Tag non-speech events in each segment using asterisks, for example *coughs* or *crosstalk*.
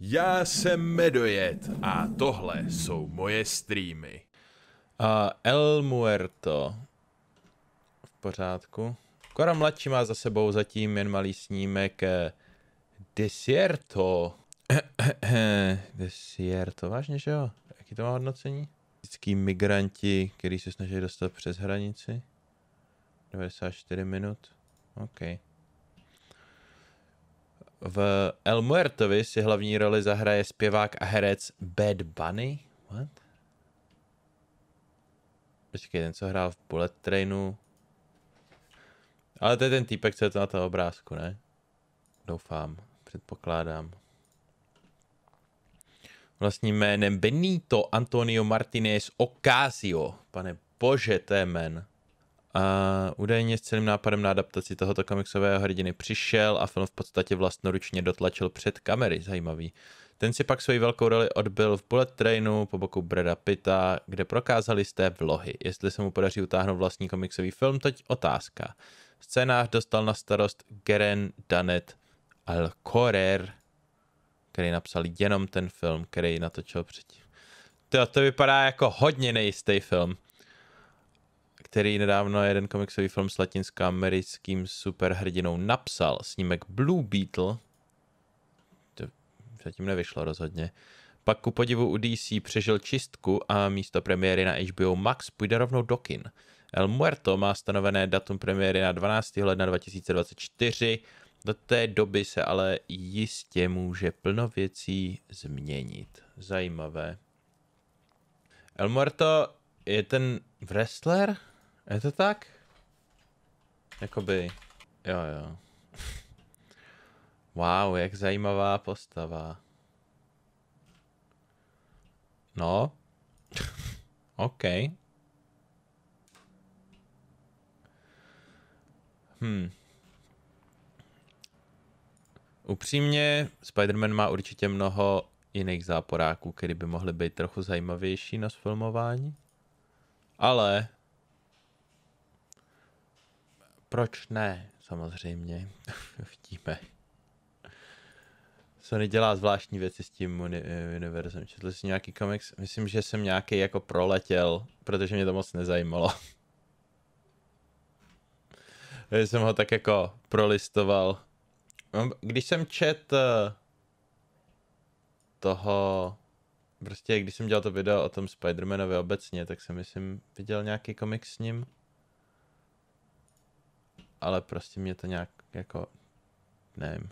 Já jsem Medojet a tohle jsou moje streamy. Uh, El Muerto. V pořádku. Kora mladší má za sebou zatím jen malý snímek eh, Desierto. *coughs* Desierto, vážně, že jo? Jaký to má hodnocení? Vždycky migranti, kteří se snaží dostat přes hranici. 94 minut. OK. V El Muertovi si hlavní roli zahraje zpěvák a herec Bad Bunny. What? Počkej, ten, co hrál v Bullet Trainu. Ale to je ten týpek, co je to na toho obrázku, ne? Doufám, předpokládám. Vlastním jménem Benito Antonio Martinez Ocasio. Pane bože, to je jmen. A údajně s celým nápadem na adaptaci tohoto komiksového hrdiny přišel a film v podstatě vlastnoručně dotlačil před kamery, zajímavý. Ten si pak svoji velkou roli odbil v Bullet Trainu po boku Breda Pitta, kde prokázali jste vlohy. Jestli se mu podaří utáhnout vlastní komiksový film, teď otázka. Scénář dostal na starost Geren Danet Alcorer, který napsal jenom ten film, který natočil předtím. To, to vypadá jako hodně nejistý film který nedávno jeden komiksový film s latinskoamerickým superhrdinou napsal, snímek Blue Beetle, to zatím nevyšlo rozhodně, pak ku podivu u DC přežil čistku a místo premiéry na HBO Max půjde rovnou do kin. El Muerto má stanovené datum premiéry na 12. ledna 2024, do té doby se ale jistě může plno věcí změnit. Zajímavé. El Muerto je ten wrestler? Je to tak? Jakoby, jo jo. *laughs* wow, jak zajímavá postava. No. *laughs* OK. Hmm. Upřímně, Spider-Man má určitě mnoho jiných záporáků, které by mohly být trochu zajímavější na sfilmování. Ale proč ne? Samozřejmě. *laughs* Vtíme. Sony dělá zvláštní věci s tím uni- univerzem. Četl jsi nějaký komiks? Myslím, že jsem nějaký jako proletěl, protože mě to moc nezajímalo. Já *laughs* jsem ho tak jako prolistoval. No, když jsem čet eh, toho, prostě když jsem dělal to video o tom Spidermanovi obecně, tak jsem myslím viděl nějaký komik s ním ale prostě mě to nějak jako, nevím,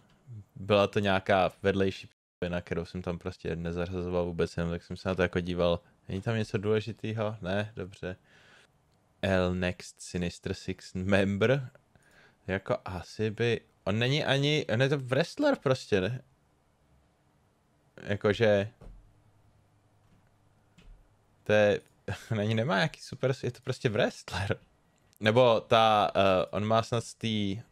byla to nějaká vedlejší na kterou jsem tam prostě nezařazoval vůbec, jenom tak jsem se na to jako díval. Není tam něco důležitého? Ne, dobře. L Next Sinister Six member. Jako asi by... On není ani... On je to wrestler prostě, ne? Jakože... To je... *laughs* On ani nemá jaký super... Je to prostě wrestler. Nebo ta, uh, on má snad tý...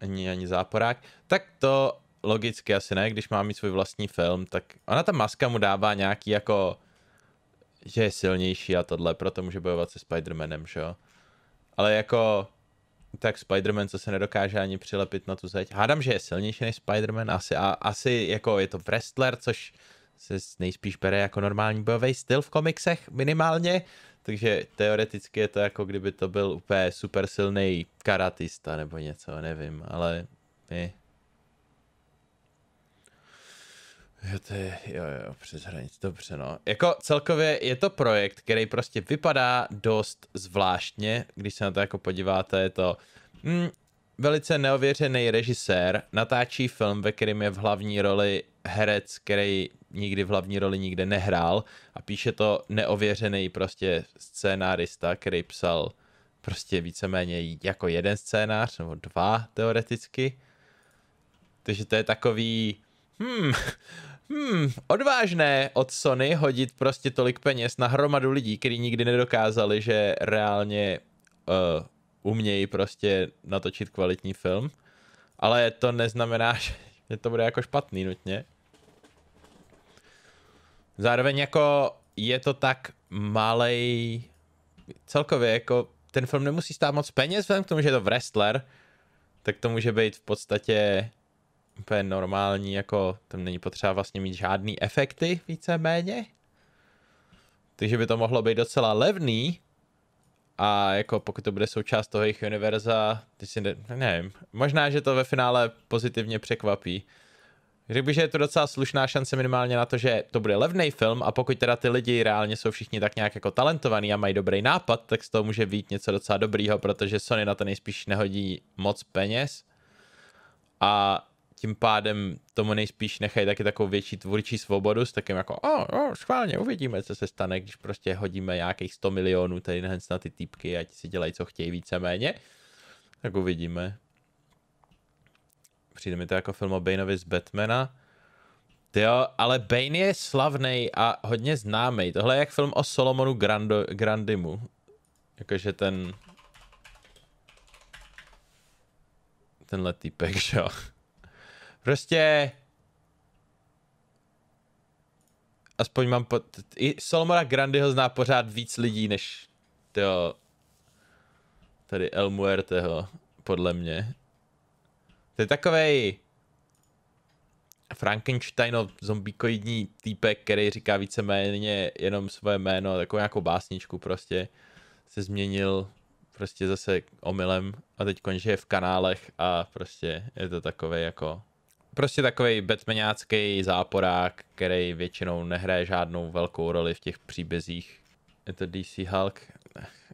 ani, ani záporák, tak to logicky asi ne, když má mít svůj vlastní film, tak ona ta maska mu dává nějaký jako, že je silnější a tohle, proto může bojovat se Spidermanem, že jo. Ale jako, tak Spiderman, co se nedokáže ani přilepit na tu zeď. Hádám, že je silnější než Spiderman, asi, a, asi jako je to wrestler, což se nejspíš bere jako normální bojový styl v komiksech minimálně, takže teoreticky je to jako kdyby to byl úplně super silný karatista nebo něco, nevím, ale my... Jo, to je, jo, jo, přes hranic, dobře, no. Jako celkově je to projekt, který prostě vypadá dost zvláštně, když se na to jako podíváte, je to mm, velice neověřený režisér, natáčí film, ve kterém je v hlavní roli herec, který nikdy v hlavní roli nikde nehrál a píše to neověřený prostě scénárista, který psal prostě víceméně jako jeden scénář, nebo dva teoreticky. Takže to je takový, hmm, hmm, odvážné od Sony hodit prostě tolik peněz na hromadu lidí, kteří nikdy nedokázali, že reálně uh, umějí prostě natočit kvalitní film. Ale to neznamená, *laughs* že to bude jako špatný nutně. Zároveň jako je to tak malej, celkově jako ten film nemusí stát moc peněz, vzhledem k tomu, že je to wrestler, tak to může být v podstatě úplně normální, jako tam není potřeba vlastně mít žádný efekty víceméně. Takže by to mohlo být docela levný, a jako pokud to bude součást toho jejich univerza, ty si ne, nevím, možná, že to ve finále pozitivně překvapí. Řekl bych, že je to docela slušná šance minimálně na to, že to bude levný film a pokud teda ty lidi reálně jsou všichni tak nějak jako talentovaní a mají dobrý nápad, tak z toho může být něco docela dobrýho, protože Sony na to nejspíš nehodí moc peněz a tím pádem tomu nejspíš nechají taky takovou větší tvůrčí svobodu s takým jako, o, oh, oh, schválně, uvidíme, co se stane, když prostě hodíme nějakých 100 milionů tady na ty týpky, ať si dělají, co chtějí víceméně. Tak uvidíme. Přijde mi to jako film o Baneovi z Batmana. Jo, ale Bane je slavný a hodně známý. Tohle je jak film o Solomonu Grando, Grandimu. Jakože ten... Tenhle týpek, že jo. Prostě... Aspoň mám pod... I Solomona Grandyho zná pořád víc lidí, než... Jo... Tady El Muerteho, podle mě. To je takovej Frankensteinov zombíkoidní týpek, který říká víceméně jenom svoje jméno, takovou nějakou básničku prostě, se změnil prostě zase omylem a teď žije v kanálech a prostě je to takový jako prostě takový betmenácký záporák, který většinou nehraje žádnou velkou roli v těch příbězích. Je to DC Hulk,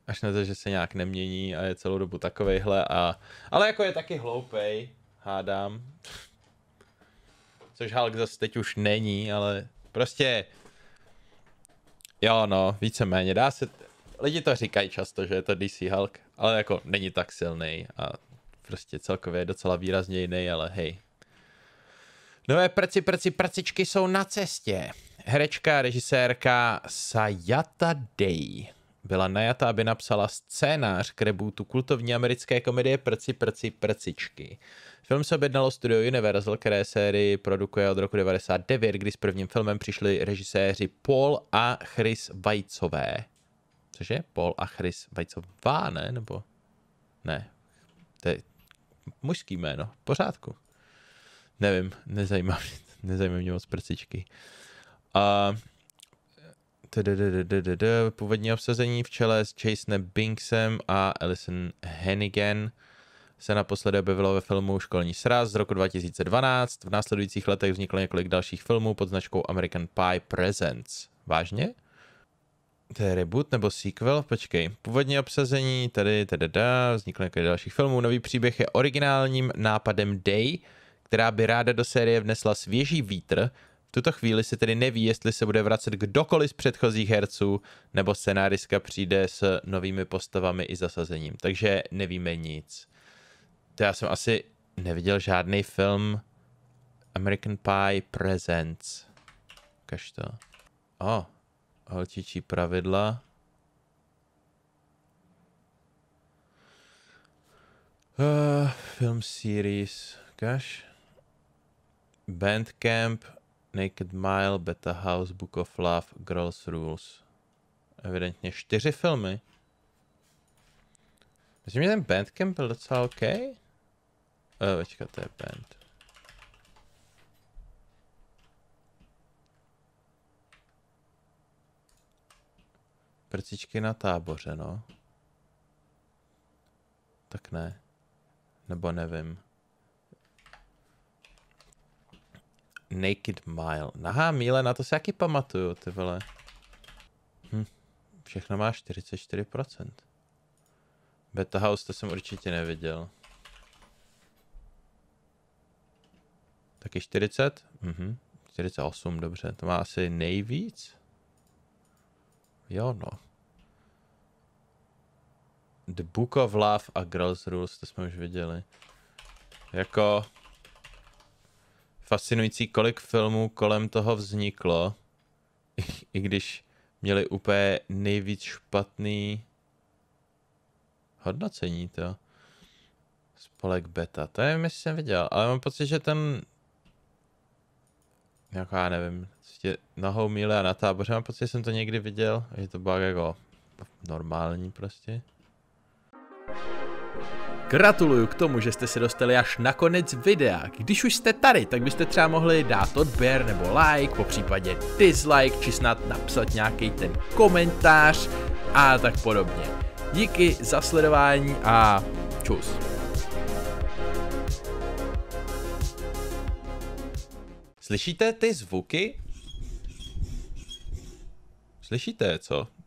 až na to, že se nějak nemění a je celou dobu takovejhle a... Ale jako je taky hloupej, hádám. Což Hulk zase teď už není, ale prostě... Jo no, víceméně dá se... Lidi to říkají často, že je to DC Hulk, ale jako není tak silný a prostě celkově je docela výrazně jiný, ale hej. Nové prci, prci, prcičky jsou na cestě. Herečka, režisérka Sayata Day byla najata, aby napsala scénář k rebootu kultovní americké komedie Prci, prci, prcičky. Film se objednalo studio Universal, které sérii produkuje od roku 99, kdy s prvním filmem přišli režiséři Paul a Chris Vajcové. Cože? Paul a Chris Vajcová, ne? Nebo? Ne. To je mužský jméno. V pořádku. Nevím, nezajímá mě, nezajímá mě moc prcičky. Uh, Původní obsazení v čele s Chasenem Binksem a Alison Hennigan se naposledy objevilo ve filmu Školní sraz z roku 2012. V následujících letech vzniklo několik dalších filmů pod značkou American Pie Presents. Vážně? To je reboot nebo sequel? Počkej. Původní obsazení, tady, tady, vzniklo několik dalších filmů. Nový příběh je originálním nápadem Day, která by ráda do série vnesla svěží vítr v tuto chvíli se tedy neví, jestli se bude vracet kdokoliv z předchozích herců, nebo scenáriska přijde s novými postavami i zasazením. Takže nevíme nic. To já jsem asi neviděl žádný film American Pie Presents. Ukaž to. O, oh, holčičí pravidla. Uh, film series. Ukaž. Bandcamp Naked Mile, Beta House, Book of Love, Girls Rules. Evidentně čtyři filmy. Myslím, že ten Bandcamp byl docela OK. Oh, eh, večka, to je band. Prcičky na táboře, no. Tak ne. Nebo nevím. Naked Mile. Nahá míle, na to se jaký pamatuju, ty vole. Hm. Všechno má 44%. Beta House to jsem určitě neviděl. Taky 40? Mhm. 48, dobře. To má asi nejvíc? Jo, no. The Book of Love a Girls Rules, to jsme už viděli. Jako fascinující, kolik filmů kolem toho vzniklo, i když měli úplně nejvíc špatný hodnocení to. Spolek Beta, to je, myslím, jsem viděl, ale mám pocit, že ten jako já nevím, prostě nohou míle a na táboře, mám pocit, že jsem to někdy viděl, že to bylo jako normální prostě. Gratuluju k tomu, že jste se dostali až na konec videa. Když už jste tady, tak byste třeba mohli dát odběr nebo like, po případě dislike, či snad napsat nějaký ten komentář a tak podobně. Díky za sledování a čus. Slyšíte ty zvuky? Slyšíte co?